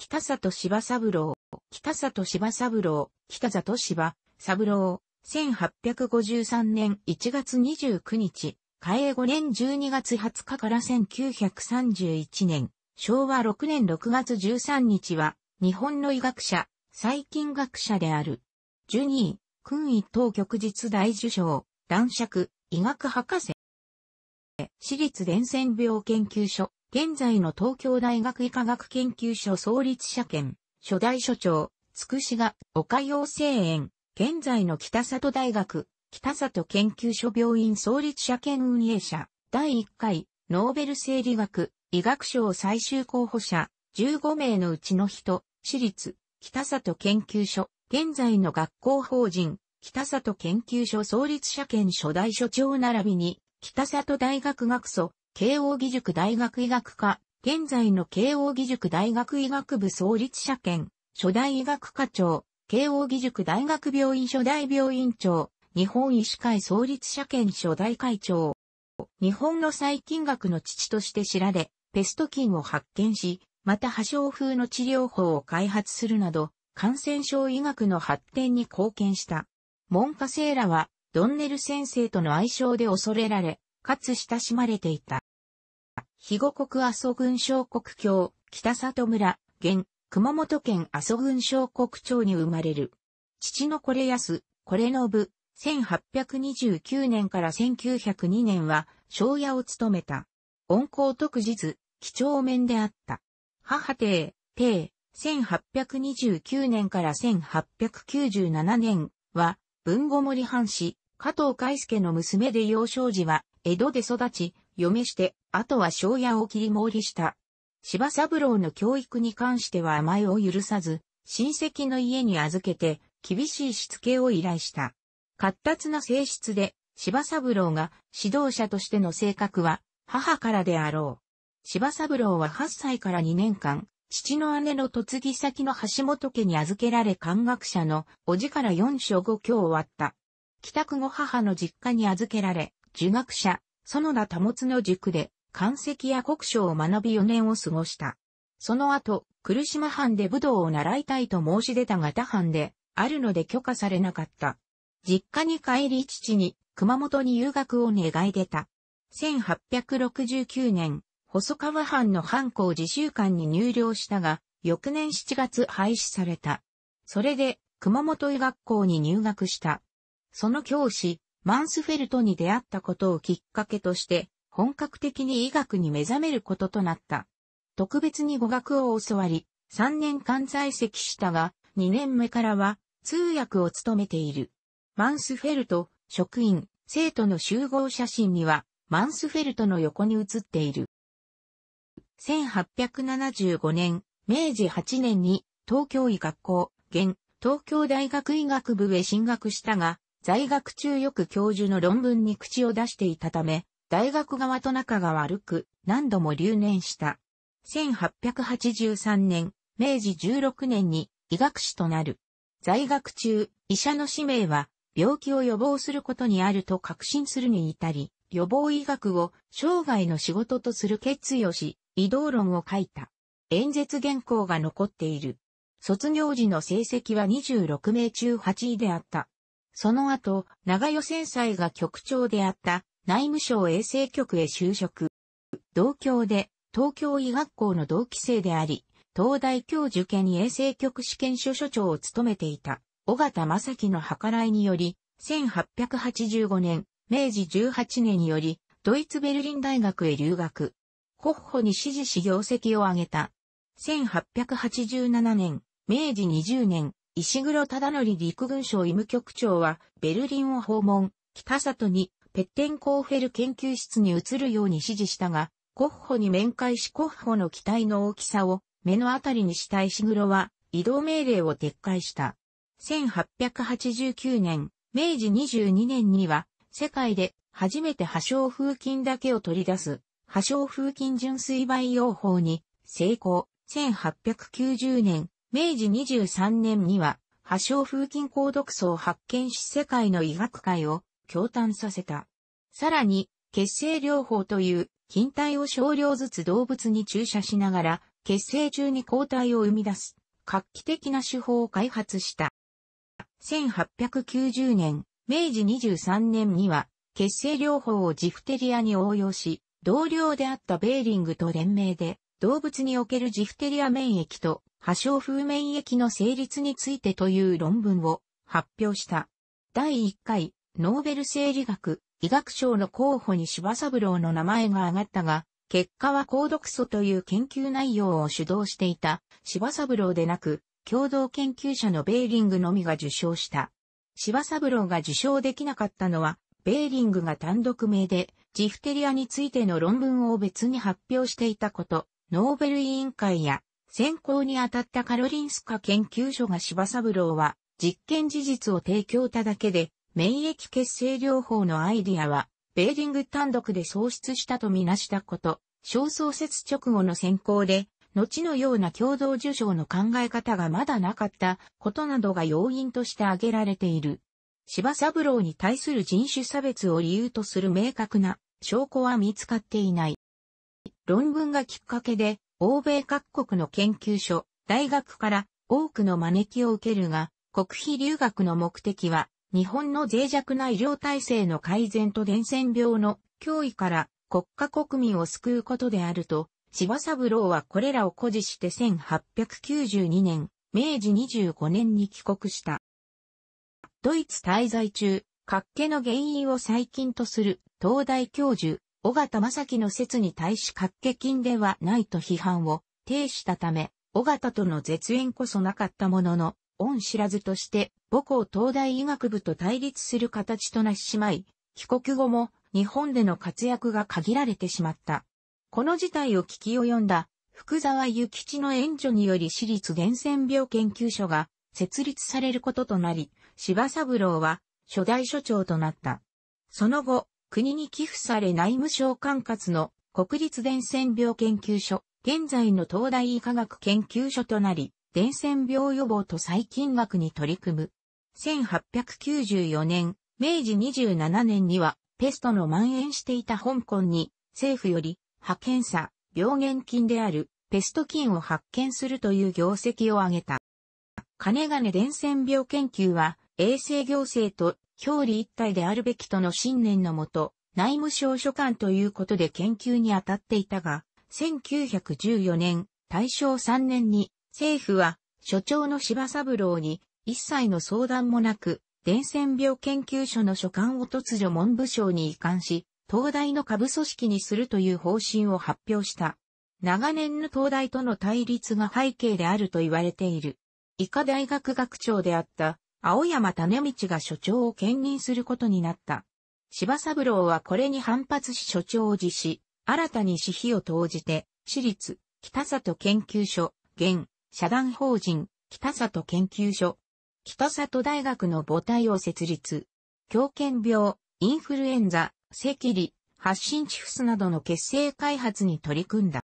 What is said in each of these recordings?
北里柴三郎、北里柴三郎、北里柴三郎、1853年1月29日、嘉永5年12月20日から1931年、昭和6年6月13日は、日本の医学者、細菌学者である。ジュニー、君位当局日大受賞、男爵、医学博士。私立伝染病研究所、現在の東京大学医科学研究所創立者兼、初代所長、つくしが、岡陽生園、現在の北里大学、北里研究所病院創立者兼運営者、第1回、ノーベル生理学、医学賞最終候補者、15名のうちの人、私立、北里研究所、現在の学校法人、北里研究所創立者兼初代所長並びに、北里大学学祖、慶応義塾大学医学科、現在の慶応義塾大学医学部創立者兼、初代医学科長、慶応義塾大学病院初代病院長、日本医師会創立者兼初代会長。日本の細菌学の父として知られ、ペスト菌を発見し、また破傷風の治療法を開発するなど、感染症医学の発展に貢献した。門下生らは、ドンネル先生との愛称で恐れられ、かつ親しまれていた。肥後国阿蘇郡小国郷、北里村、現、熊本県阿蘇郡小国町に生まれる。父のこれやす、これのぶ、1829年から1902年は、庄屋を務めた。温厚特実、貴重面であった。母帝、帝、1829年から1897年は、文後森藩士、加藤海介の娘で幼少時は、江戸で育ち、嫁して、あとは庄屋を切り盛りした。柴三郎の教育に関しては甘えを許さず、親戚の家に預けて、厳しいしつけを依頼した。活達な性質で、柴三郎が指導者としての性格は、母からであろう。柴三郎は8歳から2年間、父の姉の嫁ぎ先の橋本家に預けられ漢学者のおじから4章5教を割った。帰宅後母の実家に預けられ、儒学者、園田保の塾で、漢石や国書を学び4年を過ごした。その後、来島藩で武道を習いたいと申し出たが他藩で、あるので許可されなかった。実家に帰り父に、熊本に留学を願い出た。1869年、細川藩の藩校自習館に入寮したが、翌年7月廃止された。それで、熊本医学校に入学した。その教師、マンスフェルトに出会ったことをきっかけとして、本格的に医学に目覚めることとなった。特別に語学を教わり、3年間在籍したが、2年目からは通訳を務めている。マンスフェルト、職員、生徒の集合写真には、マンスフェルトの横に写っている。1875年、明治8年に東京医学校、現東京大学医学部へ進学したが、在学中よく教授の論文に口を出していたため、大学側と仲が悪く、何度も留年した。1883年、明治16年に医学士となる。在学中、医者の使命は、病気を予防することにあると確信するに至り、予防医学を生涯の仕事とする決意をし、移動論を書いた。演説原稿が残っている。卒業時の成績は26名中8位であった。その後、長与戦祭が局長であった内務省衛生局へ就職。同郷で東京医学校の同期生であり、東大教授兼衛生局試験所所長を務めていた、小形正樹の計らいにより、1885年、明治18年により、ドイツベルリン大学へ留学。ホッホに支持し業績を上げた。1887年、明治20年、石黒忠則陸軍省医務局長は、ベルリンを訪問、北里に、ペッテンコーフェル研究室に移るように指示したが、コッホに面会しコッホの機体の大きさを目の当たりにした石黒は移動命令を撤回した。1889年、明治22年には世界で初めて破傷風菌だけを取り出す破傷風菌純粋培養法に成功。1890年、明治23年には、破傷風菌高毒素を発見し世界の医学界を共嘆させた。さらに、血清療法という菌体を少量ずつ動物に注射しながら、血清中に抗体を生み出す、画期的な手法を開発した。1890年、明治23年には、血清療法をジフテリアに応用し、同僚であったベーリングと連名で、動物におけるジフテリア免疫と破傷風免疫の成立についてという論文を発表した。第1回、ノーベル生理学、医学賞の候補に柴三郎の名前が挙がったが、結果は高毒素という研究内容を主導していた柴三郎でなく、共同研究者のベーリングのみが受賞した。柴三郎が受賞できなかったのは、ベーリングが単独名で、ジフテリアについての論文を別に発表していたこと、ノーベル委員会や選考に当たったカロリンスカ研究所が柴三郎は実験事実を提供ただけで免疫血清療法のアイディアはベーリング単独で創出したとみなしたこと、小創設直後の選考で後のような共同受賞の考え方がまだなかったことなどが要因として挙げられている。柴三郎に対する人種差別を理由とする明確な証拠は見つかっていない。論文がきっかけで、欧米各国の研究所、大学から多くの招きを受けるが、国費留学の目的は、日本の脆弱な医療体制の改善と伝染病の脅威から国家国民を救うことであると、柴三郎はこれらを誇示して1892年、明治25年に帰国した。ドイツ滞在中、活気の原因を最近とする東大教授、尾形正樹の説に対し各家金ではないと批判を呈したため、尾形との絶縁こそなかったものの、恩知らずとして母校東大医学部と対立する形となししまい、帰国後も日本での活躍が限られてしまった。この事態を聞き及んだ福沢諭吉の援助により私立伝染病研究所が設立されることとなり、柴三郎は初代所長となった。その後、国に寄付され内務省管轄の国立伝染病研究所、現在の東大医科学研究所となり、伝染病予防と細菌学に取り組む。1894年、明治27年には、ペストの蔓延していた香港に、政府より、派遣者、病原菌である、ペスト菌を発見するという業績を挙げた。金金伝染病研究は、衛生行政と表裏一体であるべきとの信念のもと、内務省所管ということで研究に当たっていたが、1914年、大正3年に、政府は、所長の柴三郎に、一切の相談もなく、伝染病研究所の所管を突如文部省に移管し、東大の下部組織にするという方針を発表した。長年の東大との対立が背景であると言われている。医科大学学長であった青山種道が所長を兼任することになった。柴三郎はこれに反発し所長を辞し、新たに私費を投じて、私立、北里研究所、現、社団法人、北里研究所、北里大学の母体を設立。狂犬病、インフルエンザ、赤痢、発疹チフスなどの血清開発に取り組んだ。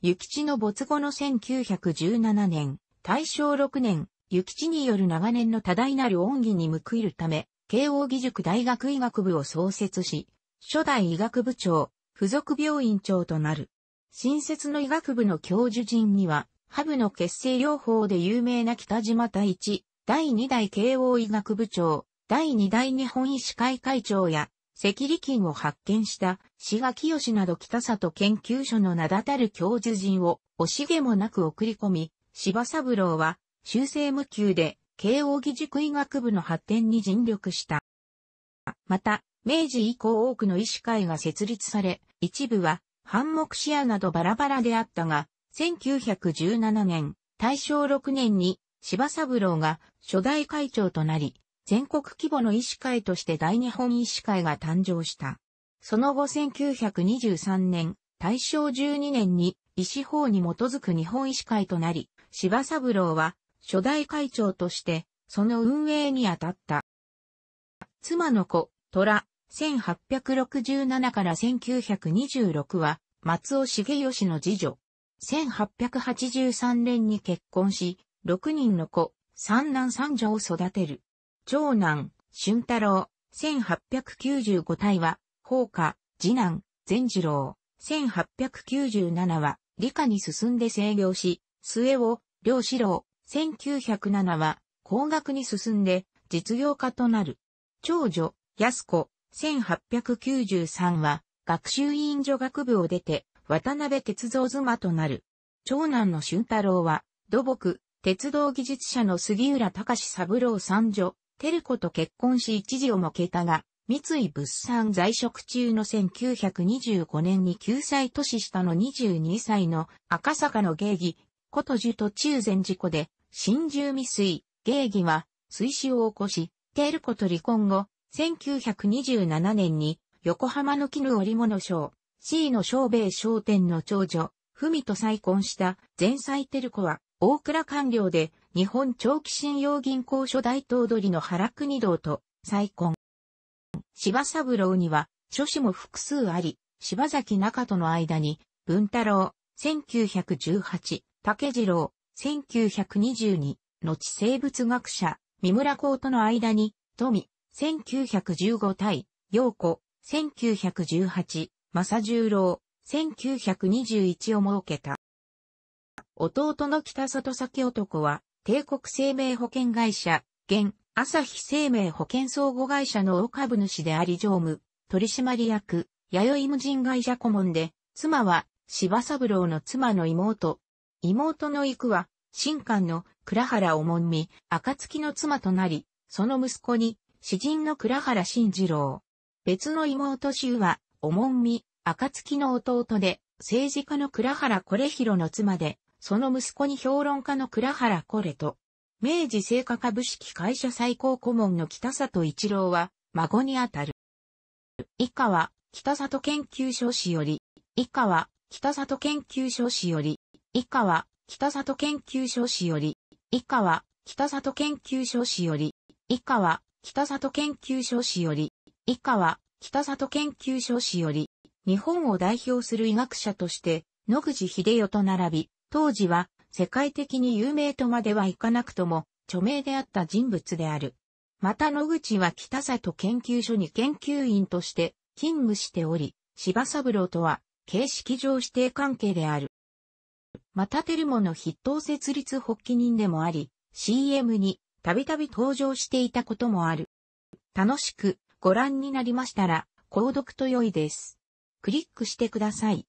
諭吉の没後の1917年、大正6年、諭吉による長年の多大なる恩義に報いるため、慶応義塾大学医学部を創設し、初代医学部長、付属病院長となる。新設の医学部の教授陣には、ハブの血清療法で有名な北島太一、第2代慶応医学部長、第2代日本医師会会長や、赤利菌を発見した志賀清など北里研究所の名だたる教授陣を惜しげもなく送り込み、柴三郎は修正無休で慶応義塾医学部の発展に尽力した。また、明治以降多くの医師会が設立され、一部は、反目視野などバラバラであったが、1917年、大正6年に、柴三郎が初代会長となり、全国規模の医師会として大日本医師会が誕生した。その後1923年、大正12年に医師法に基づく日本医師会となり、柴三郎は初代会長として、その運営に当たった。妻の子、虎、1867から1926は、松尾茂吉の次女。1883年に結婚し、6人の子、三男三女を育てる。長男、俊太郎、1895体は、宝家、次男、善次郎、1897は、理科に進んで制御し、末を、両四郎、1907は工学に進んで実業家となる。長女、安子、1893は学習委員女学部を出て渡辺鉄道妻となる。長男の俊太郎は土木、鉄道技術者の杉浦隆三郎三女、照子と結婚し一時をもけたが、三井物産在職中の1925年に9歳年下の22歳の赤坂の芸妓、こと樹と中禅寺湖で真珠未遂、芸儀は、水死を起こし、テール子と離婚後、1927年に、横浜の絹織物商、C の小米商店の長女、文と再婚した前妻テル子は、大倉官僚で、日本長期信用銀行所大頭取の原国堂と再婚。柴三郎には、諸子も複数あり、柴崎中との間に、文太郎、1918、竹次郎、1922、後生物学者、三村公との間に、富、1915対、陽子、1918、正十郎、1921を設けた。弟の北里崎男は、帝国生命保険会社、現、朝日生命保険相互会社の大株主であり常務、取締役、弥生無人会社顧問で、妻は、柴三郎の妻の妹。妹の育は、新官の倉原おもんみ、暁の妻となり、その息子に、詩人の倉原慎次郎。別の妹衆は、おもんみ、暁の弟で、政治家の倉原これ広の妻で、その息子に評論家の倉原これと、明治製菓株式会社最高顧問の北里一郎は、孫にあたる。以下は、北里研究所氏より、以下は、北里研究所氏より、以下は、北里研究所氏より、以下は、北里研究所氏より、以下は、北里研究所氏より、以下は、北里研究所氏より、日本を代表する医学者として、野口秀世と並び、当時は、世界的に有名とまではいかなくとも、著名であった人物である。また野口は北里研究所に研究員として勤務しており、柴三郎とは形式上指定関係である。またテルモの筆頭設立発起人でもあり、CM にたびたび登場していたこともある。楽しくご覧になりましたら、購読と良いです。クリックしてください。